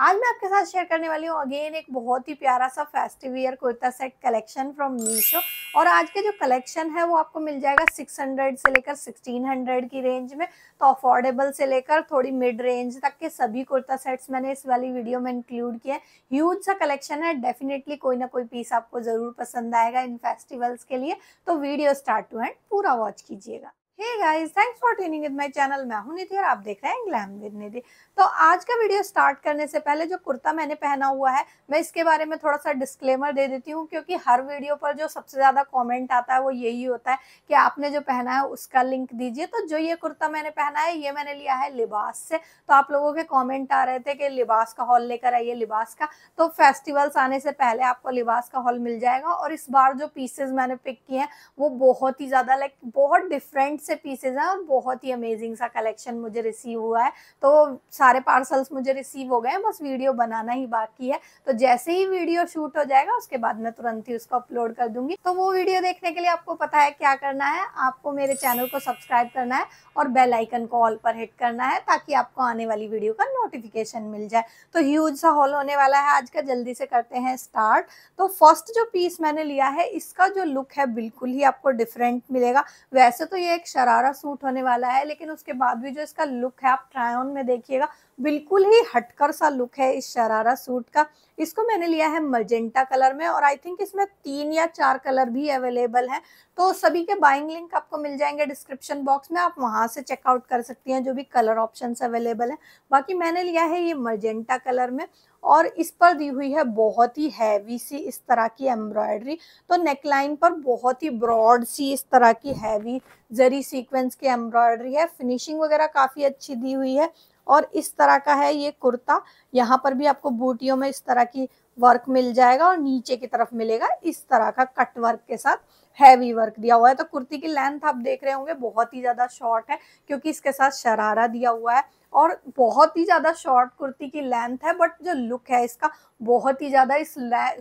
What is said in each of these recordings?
आज मैं आपके साथ शेयर करने वाली हूँ अगेन एक बहुत ही प्यारा सा festive wear kurta set collection from Meesho और आज के जो कलेक्शन है वो आपको मिल जाएगा 600 से लेकर 1600 की रेंज में तो अफोर्डेबल से लेकर थोड़ी मिड रेंज तक के सभी कुर्ता सेट्स मैंने इस वाली वीडियो में इंक्लूड किया है ह्यूज सा कलेक्शन है डेफिनेटली कोई ना कोई पीस आपको ज़रूर पसंद आएगा इन फेस्टिवल्स के लिए तो वीडियो स्टार्ट टू एंड पूरा वॉच कीजिएगा hey guys thanks for tuning with my channel मैं हूं निधि और आप देख रहे हैं ग्लैम विद निधि तो आज का वीडियो स्टार्ट करने से पहले जो कुर्ता मैंने पहना हुआ है मैं इसके बारे में थोड़ा सा डिस्क्लेमर दे देती हूँ क्योंकि हर वीडियो पर जो सबसे ज़्यादा कमेंट आता है वो यही होता है कि आपने जो पहना है उसका लिंक दीजिए तो जो ये कुर्ता मैंने पहना है ये मैंने लिया है लिबास से तो आप लोगों के कॉमेंट आ रहे थे कि लिबास का हॉल लेकर आइए लिबास का तो फेस्टिवल्स आने से पहले आपको लिबास का हॉल मिल जाएगा और इस बार जो पीसेज मैंने पिक किए हैं वो बहुत ही ज़्यादा लाइक बहुत डिफरेंट से पीसेज हैं और बहुत ही अमेजिंग सा कलेक्शन मुझे रिसीव हुआ है तो सारे पार्सल्स मुझे रिसीव हो गए हैं बस वीडियो बनाना ही बाकी है तो जैसे ही वीडियो शूट हो जाएगा उसके बाद मैं तुरंत ही उसको अपलोड कर दूंगी तो वो वीडियो देखने के लिए आपको पता है क्या करना है आपको मेरे चैनल को सब्सक्राइब करना है और बेल आइकन को ऑल पर हिट करना है ताकि आपको आने वाली वीडियो का नोटिफिकेशन मिल जाए तो ह्यूज सा हॉल होने वाला है आज का जल्दी से करते हैं स्टार्ट तो फर्स्ट जो पीस मैंने लिया है इसका जो लुक है बिल्कुल ही आपको डिफरेंट मिलेगा वैसे तो ये एक शरारा सूट होने वाला है लेकिन उसके बाद भी जो इसका लुक है आप ट्रायन में देखिएगा बिल्कुल ही हटकर सा लुक है इस शरारा सूट का इसको मैंने लिया है मजेंटा कलर में और आई थिंक इसमें तीन या चार कलर भी अवेलेबल हैं तो सभी के बाइंग लिंक आपको मिल जाएंगे डिस्क्रिप्शन बॉक्स में आप वहां से चेकआउट कर सकती हैं जो भी कलर ऑप्शन अवेलेबल हैं बाकी मैंने लिया है ये मजेंटा कलर में और इस पर दी हुई है बहुत ही हैवी सी इस तरह की एम्ब्रॉयडरी तो नेकलाइन पर बहुत ही ब्रॉड सी इस तरह की हैवी जरी सीक्वेंस की एम्ब्रॉयडरी है फिनिशिंग वगैरह काफ़ी अच्छी दी हुई है और इस तरह का है ये कुर्ता यहाँ पर भी आपको बूटियों में इस तरह की वर्क मिल जाएगा और नीचे की तरफ मिलेगा इस तरह का कट वर्क के साथ हैवी वर्क दिया हुआ है तो कुर्ती की लेंथ आप देख रहे होंगे बहुत ही ज़्यादा शॉर्ट है क्योंकि इसके साथ शरारा दिया हुआ है और बहुत ही ज़्यादा शॉर्ट कुर्ती की लेंथ है बट जो लुक है इसका बहुत ही ज़्यादा इस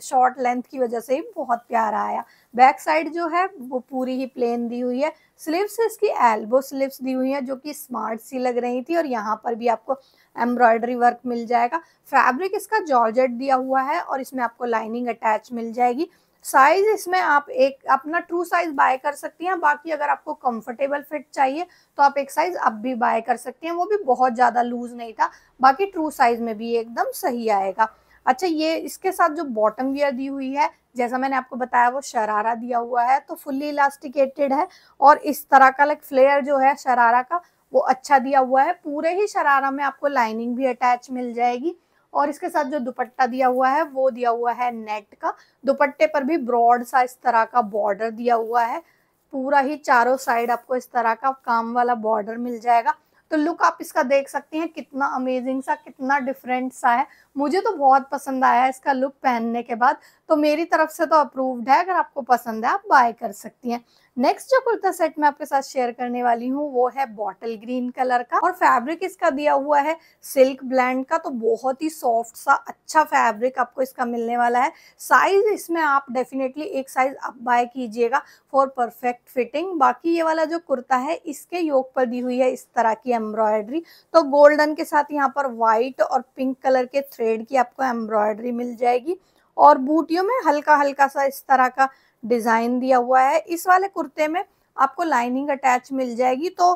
शॉर्ट लेंथ की वजह से ही बहुत प्यारा आया बैक साइड जो है वो पूरी ही प्लेन दी हुई है स्लीव्स इसकी एल्बो स्लीव्स दी हुई है जो कि स्मार्ट सी लग रही थी और यहाँ पर भी आपको एम्ब्रॉयडरी वर्क मिल जाएगा फैब्रिक इसका जॉर्जेट दिया हुआ है और इसमें आपको लाइनिंग अटैच मिल जाएगी साइज इसमें आप एक अपना ट्रू साइज बाय कर सकती हैं बाकी अगर आपको कंफर्टेबल फिट चाहिए तो आप एक साइज अब भी बाय कर सकती हैं वो भी बहुत ज़्यादा लूज नहीं था बाकी ट्रू साइज में भी एकदम सही आएगा अच्छा ये इसके साथ जो बॉटम वियर दी हुई है जैसा मैंने आपको बताया वो शरारा दिया हुआ है तो फुल्ली इलास्टिकेटेड है और इस तरह का लाइक फ्लेयर जो है शरारा का वो अच्छा दिया हुआ है पूरे ही शरारा में आपको लाइनिंग भी अटैच मिल जाएगी और इसके साथ जो दुपट्टा दिया हुआ है वो दिया हुआ है नेट का दुपट्टे पर भी ब्रॉड सा इस तरह का बॉर्डर दिया हुआ है पूरा ही चारों साइड आपको इस तरह का काम वाला बॉर्डर मिल जाएगा तो लुक आप इसका देख सकते हैं कितना अमेजिंग सा कितना डिफरेंट सा है मुझे तो बहुत पसंद आया इसका लुक पहनने के बाद तो मेरी तरफ से तो अप्रूव्ड है अगर आपको पसंद है आप बाय कर सकती हैं नेक्स्ट जो कुर्ता सेट मैं आपके साथ शेयर करने वाली हूँ वो है बॉटल ग्रीन कलर का और फैब्रिक इसका दिया हुआ है सिल्क ब्लैंड का तो बहुत ही सॉफ्ट सा अच्छा फैब्रिक आपको इसका मिलने वाला है साइज इसमें आप डेफिनेटली एक साइज अप बाय कीजिएगा फॉर परफेक्ट फिटिंग बाकी ये वाला जो कुर्ता है इसके योग पर दी हुई है इस तरह की एम्ब्रॉयडरी तो गोल्डन के साथ यहाँ पर व्हाइट और पिंक कलर के थ्रेड की आपको एम्ब्रॉयडरी मिल जाएगी और बूटियों में हल्का हल्का सा इस तरह का डिज़ाइन दिया हुआ है इस वाले कुर्ते में आपको लाइनिंग अटैच मिल जाएगी तो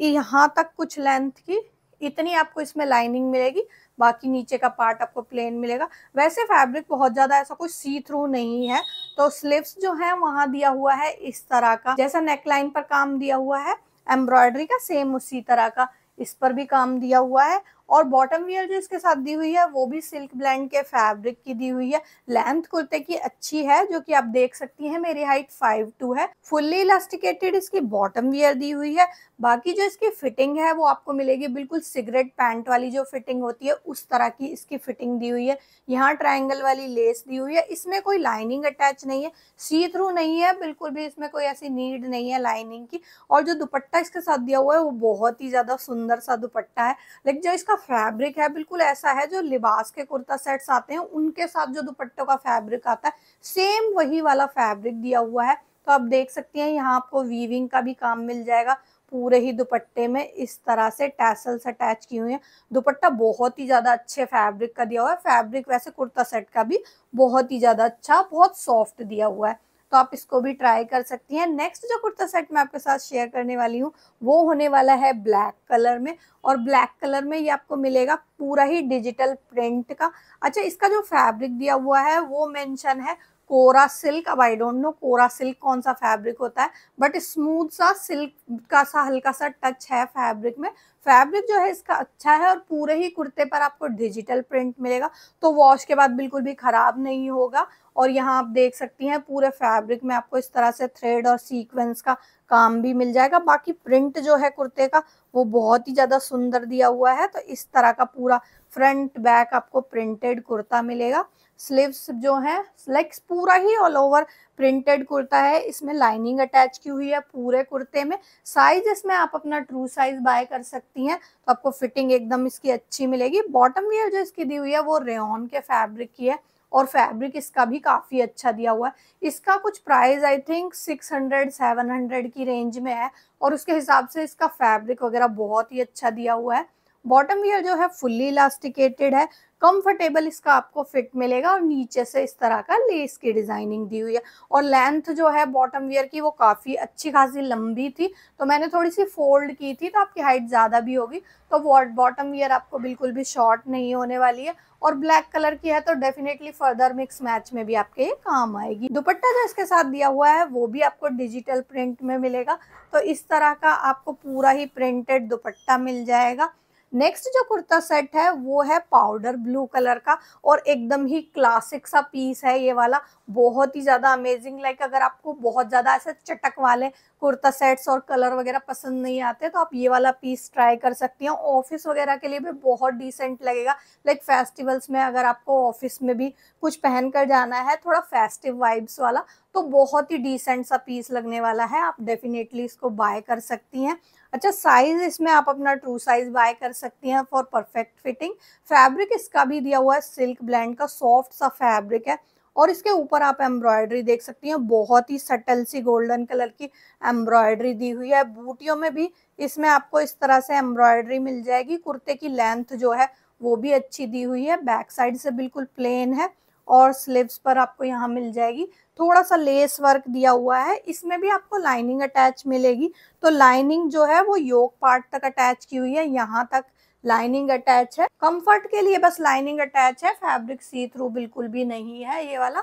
यहाँ तक कुछ लेंथ की इतनी आपको इसमें लाइनिंग मिलेगी बाकी नीचे का पार्ट आपको प्लेन मिलेगा वैसे फैब्रिक बहुत ज़्यादा ऐसा कुछ सी थ्रू नहीं है तो स्लीव्स जो है वहाँ दिया हुआ है इस तरह का जैसा नेक लाइन पर काम दिया हुआ है एम्ब्रॉयडरी का सेम उसी तरह का इस पर भी काम दिया हुआ है और बॉटम वियर जो इसके साथ दी हुई है वो भी सिल्क ब्लैंड के फैब्रिक की दी हुई है लेंथ कुर्ते की अच्छी है जो कि आप देख सकती हैं मेरी हाइट फाइव टू है फुल्ली इलास्टिकेटेड इसकी बॉटम वियर दी हुई है बाकी जो इसकी फिटिंग है वो आपको मिलेगी बिल्कुल सिगरेट पैंट वाली जो फिटिंग होती है उस तरह की इसकी फिटिंग दी हुई है यहाँ ट्राइंगल वाली लेस दी हुई है इसमें कोई लाइनिंग अटैच नहीं है सी थ्रू नहीं है बिल्कुल भी इसमें कोई ऐसी नीड नहीं है लाइनिंग की और जो दुपट्टा इसके साथ दिया हुआ है वो बहुत ही ज़्यादा सुंदर सा दुपट्टा है लेकिन जो इसका फैब्रिक है बिल्कुल ऐसा है जो लिबास के कुर्ता सेट्स आते हैं उनके साथ जो दुपट्टों का फैब्रिक आता है सेम वही वाला फैब्रिक दिया हुआ है तो आप देख सकती हैं यहाँ आपको वीविंग का भी काम मिल जाएगा पूरे ही दुपट्टे में इस तरह से टैसल्स अटैच किए हुए हैं दुपट्टा बहुत ही ज़्यादा अच्छे फैब्रिक का दिया हुआ है फैब्रिक वैसे कुर्ता सेट का भी बहुत ही ज़्यादा अच्छा बहुत सॉफ्ट दिया हुआ है तो आप इसको भी ट्राई कर सकती हैं नेक्स्ट जो कुर्ता सेट मैं आपके साथ शेयर करने वाली हूँ वो होने वाला है ब्लैक कलर में और ब्लैक कलर में ये आपको मिलेगा पूरा ही डिजिटल प्रिंट का अच्छा इसका जो फैब्रिक दिया हुआ है वो मेंशन है कोरा सिल्क अब I don't know kora silk कौन सा फैब्रिक होता है बट स्मूथ सा सिल्क का सा हल्का सा टच है फैब्रिक में फैब्रिक जो है इसका अच्छा है और पूरे ही कुर्ते पर आपको डिजिटल प्रिंट मिलेगा तो वॉश के बाद बिल्कुल भी ख़राब नहीं होगा और यहाँ आप देख सकती हैं पूरे फैब्रिक में आपको इस तरह से थ्रेड और सीक्वेंस का काम भी मिल जाएगा बाकी प्रिंट जो है कुर्ते का वो बहुत ही ज़्यादा सुंदर दिया हुआ है तो इस तरह का पूरा फ्रंट बैक आपको प्रिंटेड कुर्ता मिलेगा स्लीव्स जो है लेग्स पूरा ही ऑल ओवर प्रिंटेड कुर्ता है इसमें लाइनिंग अटैच की हुई है पूरे कुर्ते में साइज इसमें आप अपना ट्रू साइज बाय कर सकती हैं तो आपको फिटिंग एकदम इसकी अच्छी मिलेगी बॉटम वेयर जो इसकी दी हुई है वो रेन के फैब्रिक की है और फैब्रिक इसका भी काफ़ी अच्छा दिया हुआ है इसका कुछ प्राइस आई थिंक 600 700 की रेंज में है और उसके हिसाब से इसका फैब्रिक वगैरह बहुत ही अच्छा दिया हुआ है बॉटम वेयर जो है फुल्ली इलास्टिकेटेड है कंफर्टेबल इसका आपको फिट मिलेगा और नीचे से इस तरह का लेस की डिजाइनिंग दी हुई है और लेंथ जो है बॉटम वियर की वो काफ़ी अच्छी खासी लंबी थी तो मैंने थोड़ी सी फोल्ड की थी तो आपकी हाइट ज़्यादा भी होगी तो बॉटम वियर आपको बिल्कुल भी शॉर्ट नहीं होने वाली है और ब्लैक कलर की है तो डेफिनेटली फर्दर मिक्स मैच में भी आपके ये काम आएगी दुपट्टा जो इसके साथ दिया हुआ है वो भी आपको डिजिटल प्रिंट में मिलेगा तो इस तरह का आपको पूरा ही प्रिंटेड दुपट्टा मिल जाएगा नेक्स्ट जो कुर्ता सेट है वो है पाउडर ब्लू कलर का और एकदम ही क्लासिक सा पीस है ये वाला बहुत ही ज़्यादा अमेजिंग लाइक अगर आपको बहुत ज़्यादा ऐसे चटक वाले कुर्ता सेट्स और कलर वगैरह पसंद नहीं आते तो आप ये वाला पीस ट्राई कर सकती हैं ऑफिस वगैरह के लिए भी बहुत डिसेंट लगेगा लाइक फेस्टिवल्स में अगर आपको ऑफिस में भी कुछ पहन कर जाना है थोड़ा फेस्टिव वाइब्स वाला तो बहुत ही डिसेंट सा पीस लगने वाला है आप डेफिनेटली इसको बाय कर सकती हैं अच्छा साइज़ इसमें आप अपना ट्रू साइज़ बाय कर सकती हैं फॉर परफेक्ट फिटिंग फैब्रिक इसका भी दिया हुआ है सिल्क ब्लैंड का सॉफ्ट सा फैब्रिक है और इसके ऊपर आप एम्ब्रॉयडरी देख सकती हैं बहुत ही सटल सी गोल्डन कलर की एम्ब्रॉयडरी दी हुई है बूटियों में भी इसमें आपको इस तरह से एम्ब्रॉयडरी मिल जाएगी कुर्ते की लेंथ जो है वो भी अच्छी दी हुई है बैक साइड से बिल्कुल प्लेन है और स्लीव्स पर आपको यहाँ मिल जाएगी थोड़ा सा लेस वर्क दिया हुआ है इसमें भी आपको लाइनिंग अटैच मिलेगी तो लाइनिंग जो है वो योग पार्ट तक अटैच की हुई है यहाँ तक लाइनिंग अटैच है कंफर्ट के लिए बस लाइनिंग अटैच है फैब्रिक सी थ्रू बिल्कुल भी नहीं है ये वाला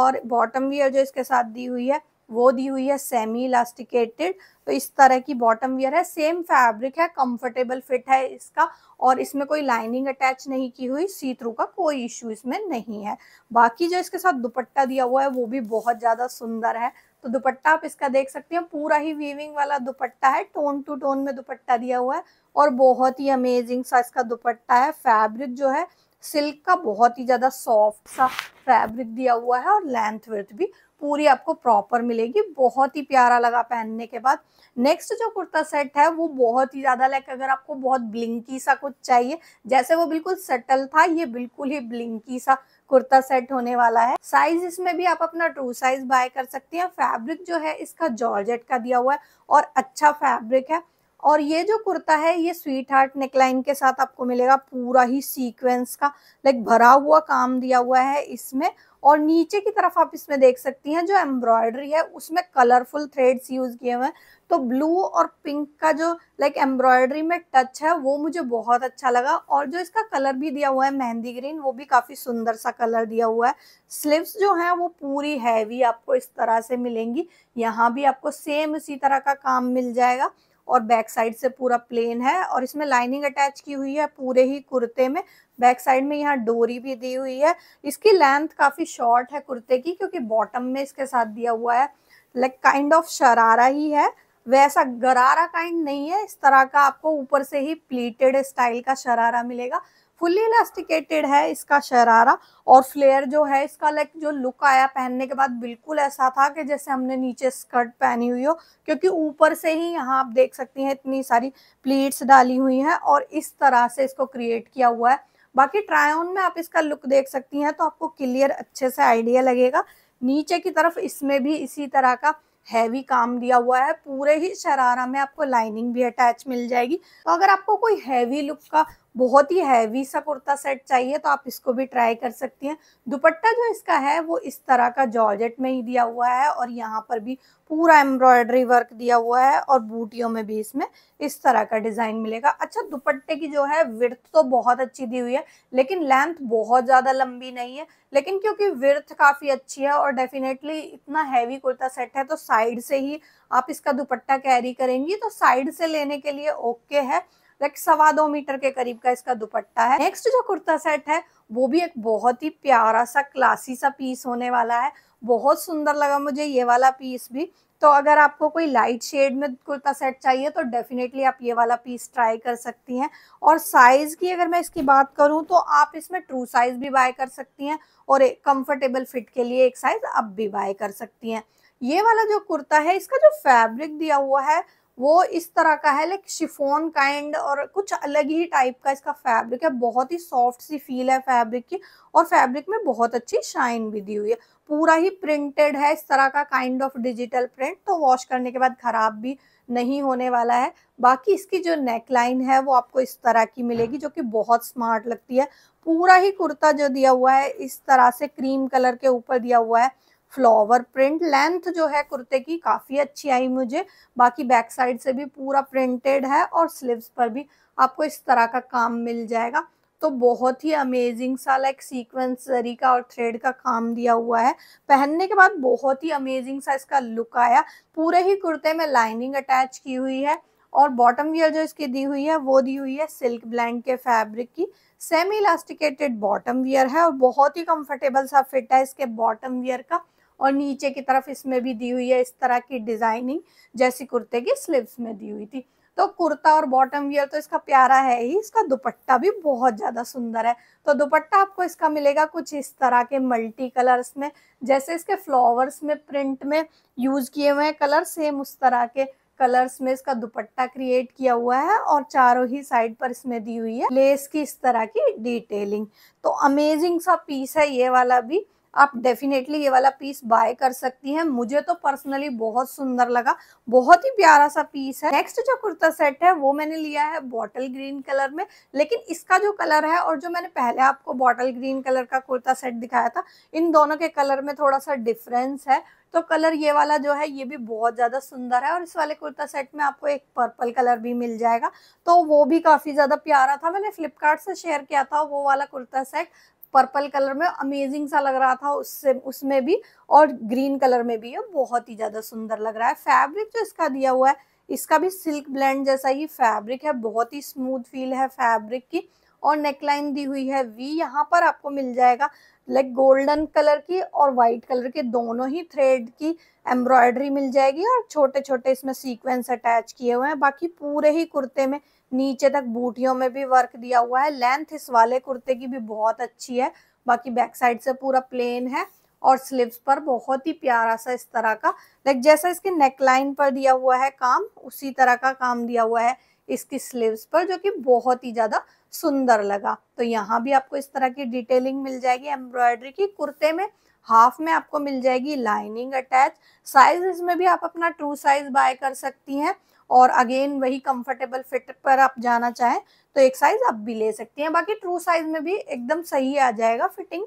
और बॉटम वियर जो इसके साथ दी हुई है वो दी हुई है सेमी इलास्टिकेटेड तो इस तरह की बॉटम वियर है सेम फैब्रिक है कंफर्टेबल फिट है इसका और इसमें कोई लाइनिंग अटैच नहीं की हुई सी थ्रू का कोई इश्यू इसमें नहीं है बाकी जो इसके साथ दुपट्टा दिया हुआ है वो भी बहुत ज़्यादा सुंदर है तो दुपट्टा आप इसका देख सकते हैं पूरा ही वीविंग वाला दुपट्टा है टोन टू टोन में दुपट्टा दिया हुआ है और बहुत ही अमेजिंग सा इसका दुपट्टा है फैब्रिक जो है सिल्क का बहुत ही ज़्यादा सॉफ्ट सा फैब्रिक दिया हुआ है और लेंथ वर्थ भी पूरी आपको प्रॉपर मिलेगी बहुत ही प्यारा लगा पहनने के बाद नेक्स्ट जो कुर्ता सेट है वो बहुत ही ज़्यादा लाइक अगर आपको बहुत ब्लिंकी सा कुछ चाहिए जैसे वो बिल्कुल सटल था ये बिल्कुल ही ब्लिंकी सा कुर्ता सेट होने वाला है साइज इसमें भी आप अपना ट्रू साइज बाय कर सकते हैं फैब्रिक जो है इसका जॉर्जेट का दिया हुआ है और अच्छा फैब्रिक है और ये जो कुर्ता है ये स्वीट हार्ट नेकलाइन के साथ आपको मिलेगा पूरा ही सीक्वेंस का लाइक भरा हुआ काम दिया हुआ है इसमें और नीचे की तरफ आप इसमें देख सकती हैं जो एम्ब्रॉयडरी है उसमें कलरफुल थ्रेड्स यूज किए हुए हैं तो ब्लू और पिंक का जो लाइक एम्ब्रॉयडरी में टच है वो मुझे बहुत अच्छा लगा और जो इसका कलर भी दिया हुआ है मेहंदी ग्रीन वो भी काफ़ी सुंदर सा कलर दिया हुआ है स्लीव्स जो हैं वो पूरी हैवी आपको इस तरह से मिलेंगी यहाँ भी आपको सेम इसी तरह का काम मिल जाएगा और बैक साइड से पूरा प्लेन है और इसमें लाइनिंग अटैच की हुई है पूरे ही कुर्ते में बैक साइड में यहाँ डोरी भी दी हुई है इसकी लेंथ काफ़ी शॉर्ट है कुर्ते की क्योंकि बॉटम में इसके साथ दिया हुआ है लाइक काइंड ऑफ शरारा ही है वैसा गरारा काइंड नहीं है इस तरह का आपको ऊपर से ही प्लीटेड स्टाइल का शरारा मिलेगा फुली इलास्टिकेटेड है इसका शरारा और फ्लेयर जो है इसका लाइक जो लुक आया पहनने के बाद बिल्कुल ऐसा था कि जैसे हमने नीचे स्कर्ट पहनी हुई हो क्योंकि ऊपर से ही यहाँ आप देख सकती हैं इतनी सारी प्लीट्स डाली हुई हैं और इस तरह से इसको क्रिएट किया हुआ है बाकी ऑन में आप इसका लुक देख सकती हैं तो आपको क्लियर अच्छे से आइडिया लगेगा नीचे की तरफ इसमें भी इसी तरह का हैवी काम दिया हुआ है पूरे ही शरारा में आपको लाइनिंग भी अटैच मिल जाएगी तो अगर आपको कोई हैवी लुक का बहुत ही हैवी सा कुर्ता सेट चाहिए तो आप इसको भी ट्राई कर सकती हैं दुपट्टा जो इसका है वो इस तरह का जॉर्जेट में ही दिया हुआ है और यहाँ पर भी पूरा एम्ब्रॉयडरी वर्क दिया हुआ है और बूटियों में भी इसमें इस तरह का डिज़ाइन मिलेगा अच्छा दुपट्टे की जो है विर्थ तो बहुत अच्छी दी हुई है लेकिन लेंथ बहुत ज़्यादा लंबी नहीं है लेकिन क्योंकि विर्थ काफ़ी अच्छी है और डेफिनेटली इतना हैवी कुर्ता सेट है तो साइड से ही आप इसका दुपट्टा कैरी करेंगी तो साइड से लेने के लिए ओके है लाइक सवा दो मीटर के करीब का इसका दुपट्टा है नेक्स्ट जो कुर्ता सेट है वो भी एक बहुत ही प्यारा सा क्लासी सा पीस होने वाला है बहुत सुंदर लगा मुझे ये वाला पीस भी तो अगर आपको कोई लाइट शेड में कुर्ता सेट चाहिए तो डेफिनेटली आप ये वाला पीस ट्राई कर सकती हैं और साइज़ की अगर मैं इसकी बात करूं तो आप इसमें ट्रू साइज़ भी बाय कर सकती हैं और कंफर्टेबल फिट के लिए एक साइज़ आप भी बाय कर सकती हैं ये वाला जो कुर्ता है इसका जो फैब्रिक दिया हुआ है वो इस तरह का है लाइक शिफोन काइंड और कुछ अलग ही टाइप का इसका फैब्रिक है बहुत ही सॉफ्ट सी फील है फैब्रिक की और फैब्रिक में बहुत अच्छी शाइन भी दी हुई है पूरा ही प्रिंटेड है इस तरह का काइंड ऑफ डिजिटल प्रिंट तो वॉश करने के बाद खराब भी नहीं होने वाला है बाकी इसकी जो नेकलाइन है वो आपको इस तरह की मिलेगी जो कि बहुत स्मार्ट लगती है पूरा ही कुर्ता जो दिया हुआ है इस तरह से क्रीम कलर के ऊपर दिया हुआ है फ्लावर प्रिंट लेंथ जो है कुर्ते की काफ़ी अच्छी आई मुझे बाकी बैक साइड से भी पूरा प्रिंटेड है और स्लीव्स पर भी आपको इस तरह का काम मिल जाएगा तो बहुत ही अमेजिंग सा लाइक सीक्वेंस जरी का और थ्रेड का काम दिया हुआ है पहनने के बाद बहुत ही अमेजिंग सा इसका लुक आया पूरे ही कुर्ते में लाइनिंग अटैच की हुई है और बॉटम वियर जो इसकी दी हुई है वो दी हुई है सिल्क ब्लैंड के फैब्रिक की सेमी इलास्टिकेटेड बॉटम वियर है और बहुत ही कंफर्टेबल सा फिट है इसके बॉटम वियर का और नीचे की तरफ इसमें भी दी हुई है इस तरह की डिजाइनिंग जैसी कुर्ते की स्लीव्स में दी हुई थी तो कुर्ता और बॉटम वियर तो इसका प्यारा है ही इसका दुपट्टा भी बहुत ज़्यादा सुंदर है तो दुपट्टा आपको इसका मिलेगा कुछ इस तरह के मल्टी कलर्स में जैसे इसके फ्लावर्स में प्रिंट में यूज़ किए हुए हैं कलर सेम उस तरह के कलर्स में इसका दुपट्टा क्रिएट किया हुआ है और चारों ही साइड पर इसमें दी हुई है लेस की इस तरह की डिटेलिंग तो अमेजिंग सा पीस है ये वाला भी आप डेफिनेटली ये वाला पीस बाय कर सकती हैं मुझे तो पर्सनली बहुत सुंदर लगा बहुत ही प्यारा सा पीस है नेक्स्ट जो कुर्ता सेट है वो मैंने लिया है बॉटल ग्रीन कलर में लेकिन इसका जो कलर है और जो मैंने पहले आपको बॉटल ग्रीन कलर का कुर्ता सेट दिखाया था इन दोनों के कलर में थोड़ा सा डिफरेंस है तो कलर ये वाला जो है ये भी बहुत ज़्यादा सुंदर है और इस वाले कुर्ता सेट में आपको एक पर्पल कलर भी मिल जाएगा तो वो भी काफ़ी ज़्यादा प्यारा था मैंने फ्लिपकार्ट से शेयर किया था वो वाला कुर्ता सेट पर्पल कलर में अमेजिंग सा लग रहा था उससे उसमें भी और ग्रीन कलर में भी ये बहुत ही ज़्यादा सुंदर लग रहा है फैब्रिक जो इसका दिया हुआ है इसका भी सिल्क ब्लेंड जैसा ही फैब्रिक है बहुत ही स्मूथ फील है फैब्रिक की और नेकलाइन दी हुई है वी यहाँ पर आपको मिल जाएगा लाइक गोल्डन कलर की और वाइट कलर के दोनों ही थ्रेड की एम्ब्रॉयडरी मिल जाएगी और छोटे छोटे इसमें सीक्वेंस अटैच किए हुए हैं बाकी पूरे ही कुर्ते में नीचे तक बूटियों में भी वर्क दिया हुआ है लेंथ इस वाले कुर्ते की भी बहुत अच्छी है बाकी बैक साइड से पूरा प्लेन है और स्लीव्स पर बहुत ही प्यारा सा इस तरह का लाइक जैसा इसके नेकलाइन पर दिया हुआ है काम उसी तरह का काम दिया हुआ है इसकी स्लीव्स पर जो कि बहुत ही ज़्यादा सुंदर लगा तो यहाँ भी आपको इस तरह की डिटेलिंग मिल जाएगी एम्ब्रॉयडरी की कुर्ते में हाफ में आपको मिल जाएगी लाइनिंग अटैच साइज इसमें भी आप अपना ट्रू साइज बाय कर सकती हैं और अगेन वही कंफर्टेबल फिट पर आप जाना चाहें तो एक साइज आप भी ले सकती हैं बाकी ट्रू साइज में भी एकदम सही आ जाएगा फिटिंग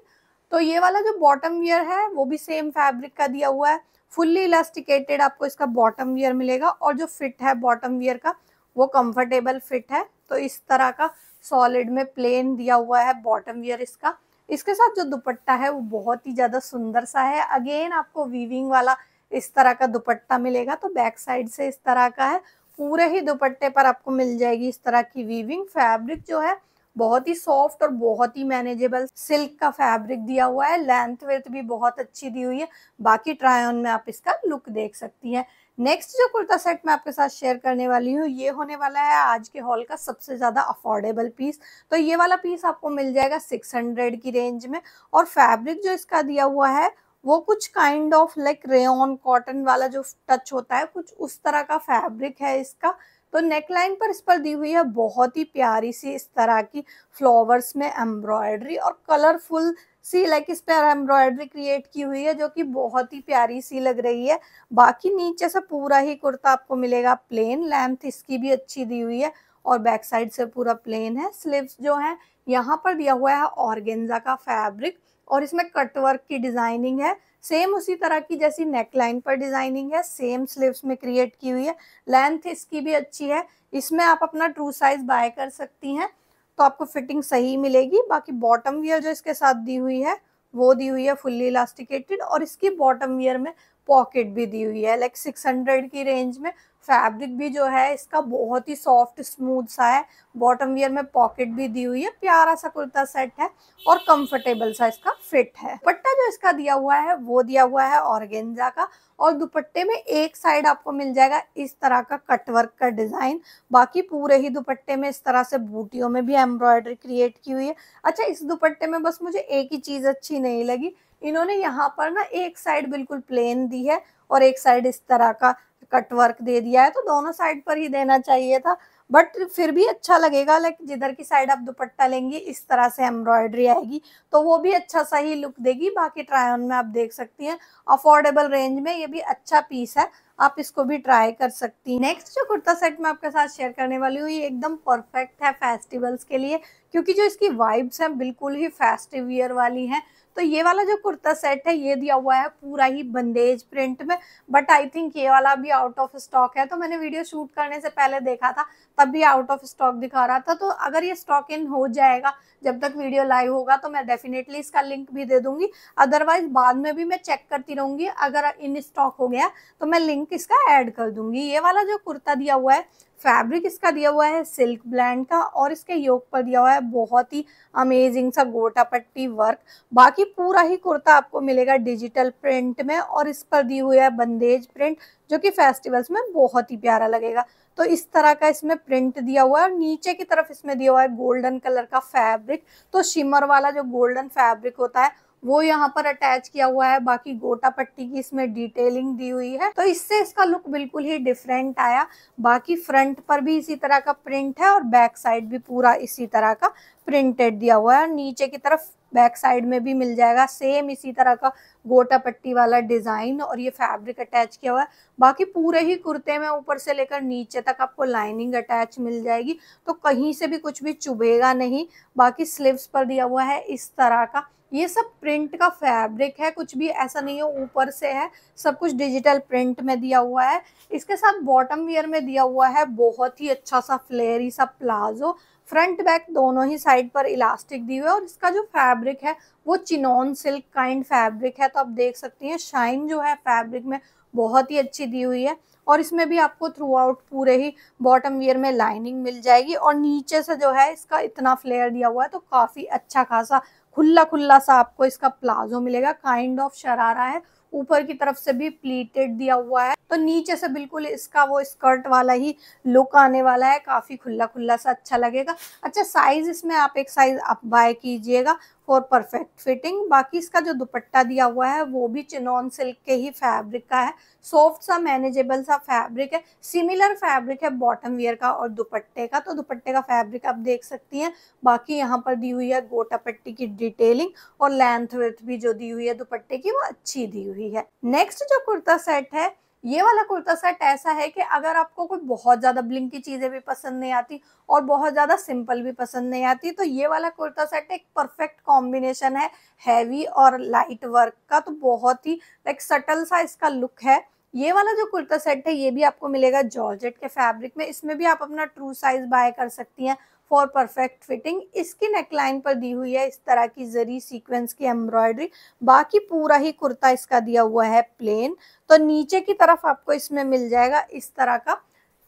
तो ये वाला जो बॉटम वियर है वो भी सेम फैब्रिक का दिया हुआ है फुल्ली इलास्टिकेटेड आपको इसका बॉटम वियर मिलेगा और जो फिट है बॉटम वियर का वो कंफर्टेबल फिट है तो इस तरह का सॉलिड में प्लेन दिया हुआ है बॉटम वियर इसका इसके साथ जो दुपट्टा है वो बहुत ही ज़्यादा सुंदर सा है अगेन आपको वीविंग वाला इस तरह का दुपट्टा मिलेगा तो बैक साइड से इस तरह का है पूरे ही दुपट्टे पर आपको मिल जाएगी इस तरह की वीविंग फैब्रिक जो है बहुत ही सॉफ्ट और बहुत ही मैनेजेबल सिल्क का फैब्रिक दिया हुआ है लेंथ वेथ भी बहुत अच्छी दी हुई है बाकी ट्राई ऑन में आप इसका लुक देख सकती हैं नेक्स्ट जो कुर्ता सेट मैं आपके साथ शेयर करने वाली हूँ ये होने वाला है आज के हॉल का सबसे ज़्यादा अफोर्डेबल पीस तो ये वाला पीस आपको मिल जाएगा 600 की रेंज में और फैब्रिक जो इसका दिया हुआ है वो कुछ kind of like rayon cotton वाला जो टच होता है कुछ उस तरह का फैब्रिक है इसका तो नेकलाइन पर इस पर दी हुई है बहुत ही प्यारी सी इस तरह की फ्लावर्स में एम्ब्रॉयडरी और कलरफुल सी लाइक इस पर एम्ब्रॉयडरी क्रिएट की हुई है जो कि बहुत ही प्यारी सी लग रही है बाकी नीचे से पूरा ही कुर्ता आपको मिलेगा प्लेन लेंथ इसकी भी अच्छी दी हुई है और बैक साइड से पूरा प्लेन है स्लीव्स जो है यहाँ पर दिया हुआ है ऑर्गेंजा का फैब्रिक और इसमें कटवर्क की डिज़ाइनिंग है सेम उसी तरह की जैसी नेक लाइन पर डिज़ाइनिंग है सेम स्लीव्स में क्रिएट की हुई है लेंथ इसकी भी अच्छी है इसमें आप अपना ट्रू साइज बाय कर सकती हैं तो आपको फिटिंग सही मिलेगी बाकी बॉटम वियर जो इसके साथ दी हुई है वो दी हुई है फुल्ली इलास्टिकेटेड और इसकी बॉटम वियर में पॉकेट भी दी हुई है लाइक सिक्स हंड्रेड की रेंज में फैब्रिक भी जो है इसका बहुत ही सॉफ्ट स्मूथ सा है बॉटम वियर में पॉकेट भी दी हुई है प्यारा सा कुर्ता सेट है और कंफर्टेबल सा इसका फिट है दुपट्टा जो इसका दिया हुआ है वो दिया हुआ है ऑर्गेंजा का और दुपट्टे में एक साइड आपको मिल जाएगा इस तरह का कटवर्क का डिजाइन बाकी पूरे ही दुपट्टे में इस तरह से बूटियों में भी एम्ब्रॉयडरी क्रिएट की हुई है अच्छा इस दुपट्टे में बस मुझे एक ही चीज अच्छी नहीं लगी इन्होंने यहाँ पर ना एक साइड बिल्कुल प्लेन दी है और एक साइड इस तरह का कट वर्क दे दिया है तो दोनों साइड पर ही देना चाहिए था बट फिर भी अच्छा लगेगा लाइक जिधर की साइड आप दुपट्टा लेंगे इस तरह से एम्ब्रॉयडरी आएगी तो वो भी अच्छा सा ही लुक देगी बाकी ट्रायन में आप देख सकती हैं अफोर्डेबल रेंज में ये भी अच्छा पीस है आप इसको भी ट्राई कर सकती नेक्स्ट जो कुर्ता सेट मैं आपके साथ शेयर करने वाली हूँ ये एकदम परफेक्ट है फेस्टिवल्स के लिए क्योंकि जो इसकी वाइब्स हैं बिल्कुल ही फेस्टिव ईयर वाली हैं तो ये वाला जो कुर्ता सेट है ये दिया हुआ है पूरा ही बंदेज प्रिंट में बट आई थिंक ये वाला भी आउट ऑफ स्टॉक है तो मैंने वीडियो शूट करने से पहले देखा था तब भी आउट ऑफ स्टॉक दिखा रहा था तो अगर ये स्टॉक इन हो जाएगा जब तक वीडियो लाइव होगा तो मैं डेफिनेटली इसका लिंक भी दे दूंगी अदरवाइज बाद में भी मैं चेक करती रहूंगी अगर इन स्टॉक हो गया तो मैं लिंक लिंक इसका ऐड कर दूंगी ये वाला जो कुर्ता दिया हुआ है फैब्रिक इसका दिया हुआ है सिल्क ब्लैंड का और इसके योग पर दिया हुआ है बहुत ही अमेजिंग सा गोटा पट्टी वर्क बाकी पूरा ही कुर्ता आपको मिलेगा डिजिटल प्रिंट में और इस पर दी हुई है बंदेज प्रिंट जो कि फेस्टिवल्स में बहुत ही प्यारा लगेगा तो इस तरह का इसमें प्रिंट दिया हुआ है और नीचे की तरफ इसमें दिया हुआ है गोल्डन कलर का फैब्रिक तो शिमर वाला जो गोल्डन फैब्रिक होता है वो यहाँ पर अटैच किया हुआ है बाकी गोटा पट्टी की इसमें डिटेलिंग दी हुई है तो इससे इसका लुक बिल्कुल ही डिफरेंट आया बाकी फ्रंट पर भी इसी तरह का प्रिंट है और बैक साइड भी पूरा इसी तरह का प्रिंटेड दिया हुआ है नीचे की तरफ बैक साइड में भी मिल जाएगा सेम इसी तरह का गोटा पट्टी वाला डिज़ाइन और ये फैब्रिक अटैच किया हुआ है बाकी पूरे ही कुर्ते में ऊपर से लेकर नीचे तक आपको लाइनिंग अटैच मिल जाएगी तो कहीं से भी कुछ भी चुभेगा नहीं बाकी स्लीव्स पर दिया हुआ है इस तरह का ये सब प्रिंट का फैब्रिक है कुछ भी ऐसा नहीं है ऊपर से है सब कुछ डिजिटल प्रिंट में दिया हुआ है इसके साथ बॉटम वियर में दिया हुआ है बहुत ही अच्छा सा फ्लेयरी सा प्लाजो फ्रंट बैक दोनों ही साइड पर इलास्टिक दी हुई है और इसका जो फैब्रिक है वो चिनॉन सिल्क काइंड फैब्रिक है तो आप देख सकती हैं शाइन जो है फैब्रिक में बहुत ही अच्छी दी हुई है और इसमें भी आपको थ्रू आउट पूरे ही बॉटम वियर में लाइनिंग मिल जाएगी और नीचे से जो है इसका इतना फ्लेयर दिया हुआ है तो काफ़ी अच्छा खासा खुला खुला सा आपको इसका प्लाजो मिलेगा काइंड ऑफ शरारा है ऊपर की तरफ से भी प्लीटेड दिया हुआ है तो नीचे से बिल्कुल इसका वो स्कर्ट वाला ही लुक आने वाला है काफ़ी खुला खुला सा अच्छा लगेगा अच्छा साइज इसमें आप एक साइज आप बाय कीजिएगा फॉर परफेक्ट फिटिंग बाकी इसका जो दुपट्टा दिया हुआ है वो भी चिनॉन सिल्क के ही फैब्रिक का है सॉफ्ट सा मैनेजेबल सा फैब्रिक है सिमिलर फैब्रिक है बॉटम वियर का और दुपट्टे का तो दुपट्टे का फैब्रिक आप देख सकती हैं बाकी यहाँ पर दी हुई है गोटा पट्टी की डिटेलिंग और लेंथ विथ भी जो दी हुई है दुपट्टे की वो अच्छी दी हुई है नेक्स्ट जो कुर्ता सेट है ये वाला कुर्ता सेट ऐसा है कि अगर आपको कोई बहुत ज़्यादा ब्लिंग की चीज़ें भी पसंद नहीं आती और बहुत ज़्यादा सिंपल भी पसंद नहीं आती तो ये वाला कुर्ता सेट एक परफेक्ट कॉम्बिनेशन है हैवी और लाइट वर्क का तो बहुत ही लाइक सटल सा इसका लुक है ये वाला जो कुर्ता सेट है ये भी आपको मिलेगा जॉर्जेट के फैब्रिक में इसमें भी आप अपना ट्रू साइज बाय कर सकती हैं फॉर परफेक्ट फिटिंग इसकी नेकलाइन पर दी हुई है इस तरह की जरी सीक्वेंस की एम्ब्रॉयडरी बाकी पूरा ही कुर्ता इसका दिया हुआ है प्लेन तो नीचे की तरफ आपको इसमें मिल जाएगा इस तरह का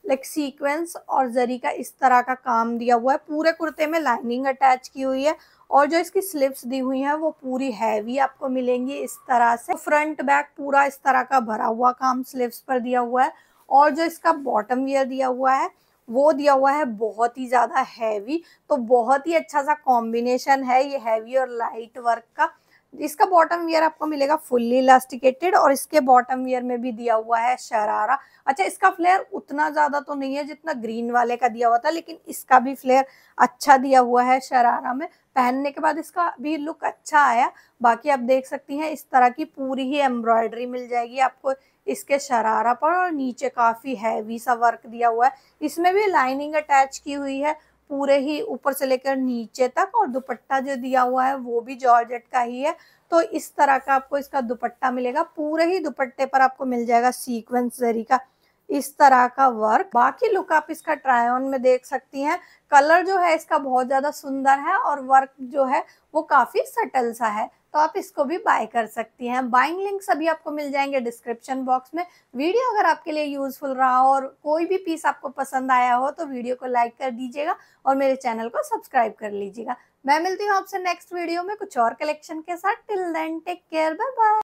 लाइक सीक्वेंस और जरी का इस तरह का काम दिया हुआ है पूरे कुर्ते में लाइनिंग अटैच की हुई है और जो इसकी स्लिप्स दी हुई हैं वो पूरी हैवी आपको मिलेंगी इस तरह से फ्रंट बैक पूरा इस तरह का भरा हुआ काम स्लीव्स पर दिया हुआ है और जो इसका बॉटम वियर दिया हुआ है वो दिया हुआ है बहुत ही ज़्यादा हैवी तो बहुत ही अच्छा सा कॉम्बिनेशन है ये हैवी और लाइट वर्क का इसका बॉटम वियर आपको मिलेगा फुल्ली इलास्टिकेटेड और इसके बॉटम वियर में भी दिया हुआ है शरारा अच्छा इसका फ्लेयर उतना ज़्यादा तो नहीं है जितना ग्रीन वाले का दिया हुआ था लेकिन इसका भी फ्लेयर अच्छा दिया हुआ है शरारा में पहनने के बाद इसका भी लुक अच्छा आया बाकी आप देख सकती हैं इस तरह की पूरी ही एम्ब्रॉयडरी मिल जाएगी आपको इसके शरारा पर और नीचे काफ़ी हैवी सा वर्क दिया हुआ है इसमें भी लाइनिंग अटैच की हुई है पूरे ही ऊपर से लेकर नीचे तक और दुपट्टा जो दिया हुआ है वो भी जॉर्जेट का ही है तो इस तरह का आपको इसका दुपट्टा मिलेगा पूरे ही दुपट्टे पर आपको मिल जाएगा सीक्वेंस जरी का इस तरह का वर्क बाकी लुक आप इसका ट्राई ऑन में देख सकती हैं कलर जो है इसका बहुत ज़्यादा सुंदर है और वर्क जो है वो काफ़ी सटल सा है तो आप इसको भी बाय कर सकती हैं बाइंग लिंक सभी आपको मिल जाएंगे डिस्क्रिप्शन बॉक्स में वीडियो अगर आपके लिए यूजफुल रहा हो और कोई भी पीस आपको पसंद आया हो तो वीडियो को लाइक कर दीजिएगा और मेरे चैनल को सब्सक्राइब कर लीजिएगा मैं मिलती हूँ आपसे नेक्स्ट वीडियो में कुछ और कलेक्शन के साथ till then take care bye bye